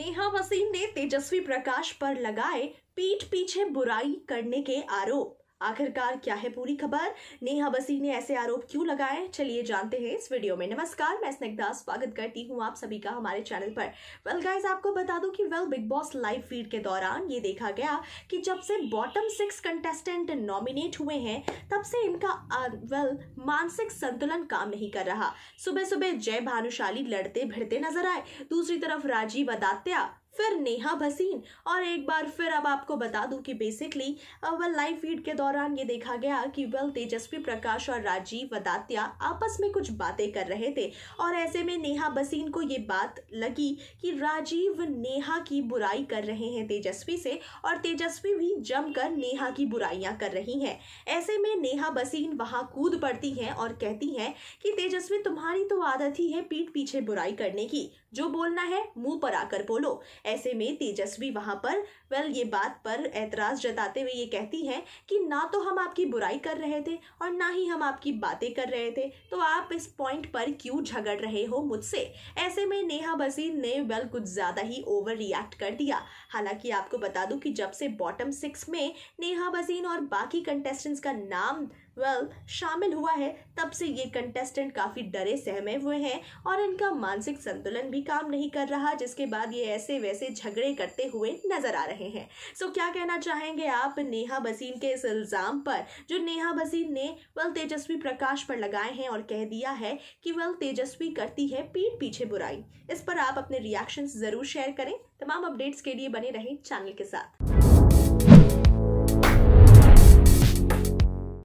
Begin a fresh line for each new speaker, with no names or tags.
नेहा वसीम ने तेजस्वी प्रकाश पर लगाए पीठ पीछे बुराई करने के आरोप आखिरकार क्या है पूरी खबर नेहा बसी ने ऐसे आरोप क्यों लगाए चलिए जानते हैं इस वीडियो में नमस्कार मैं स्निग्धा स्वागत करती हूं आप सभी का हमारे चैनल पर वेल well गाइस आपको बता दूं कि well Bigg Boss live feed के दौरान ये देखा गया कि जब से बॉटम सिक्स कंटेस्टेंट नॉमिनेट हुए हैं तब से इनका वेल well, मानसिक संतुलन काम नहीं कर रहा सुबह सुबह जय भानुशाली लड़ते भिड़ते नजर आए दूसरी तरफ राजीव अदात्या फिर नेहा भसीन और एक बार फिर अब आपको बता दूं कि बेसिकली वेल लाइव फीड के दौरान ये देखा गया कि वेल तेजस्वी प्रकाश और राजीव वदात्या आपस में कुछ बातें कर रहे थे और ऐसे में नेहा भसीन को ये बात लगी कि राजीव नेहा की बुराई कर रहे हैं तेजस्वी से और तेजस्वी भी जमकर नेहा की बुराइयां कर रही हैं ऐसे में नेहा भसीन वहां कूद पड़ती हैं और कहती हैं कि तेजस्वी तुम्हारी तो आदत ही है पीठ पीछे बुराई करने की जो बोलना है मुंह पर आकर बोलो ऐसे में तेजस्वी वहाँ पर वेल ये बात पर एतराज़ जताते हुए ये कहती हैं कि ना तो हम आपकी बुराई कर रहे थे और ना ही हम आपकी बातें कर रहे थे तो आप इस पॉइंट पर क्यों झगड़ रहे हो मुझसे ऐसे में नेहा बसीर ने वेल कुछ ज़्यादा ही ओवर रिएक्ट कर दिया हालांकि आपको बता दूं कि जब से बॉटम सिक्स में नेहा बसीन और बाकी कंटेस्टेंट्स का नाम वेल well, शामिल हुआ है तब से ये कंटेस्टेंट काफ़ी डरे सहमे हुए हैं और इनका मानसिक संतुलन भी काम नहीं कर रहा जिसके बाद ये ऐसे वैसे झगड़े करते हुए नजर आ रहे हैं सो so, क्या कहना चाहेंगे आप नेहा बसीन के इस इल्ज़ाम पर जो नेहा बसीन ने वेल तेजस्वी प्रकाश पर लगाए हैं और कह दिया है कि वेल तेजस्वी करती है पीठ पीछे बुराई इस पर आप अपने रिएक्शन ज़रूर शेयर करें तमाम अपडेट्स के लिए बने रहें चैनल के साथ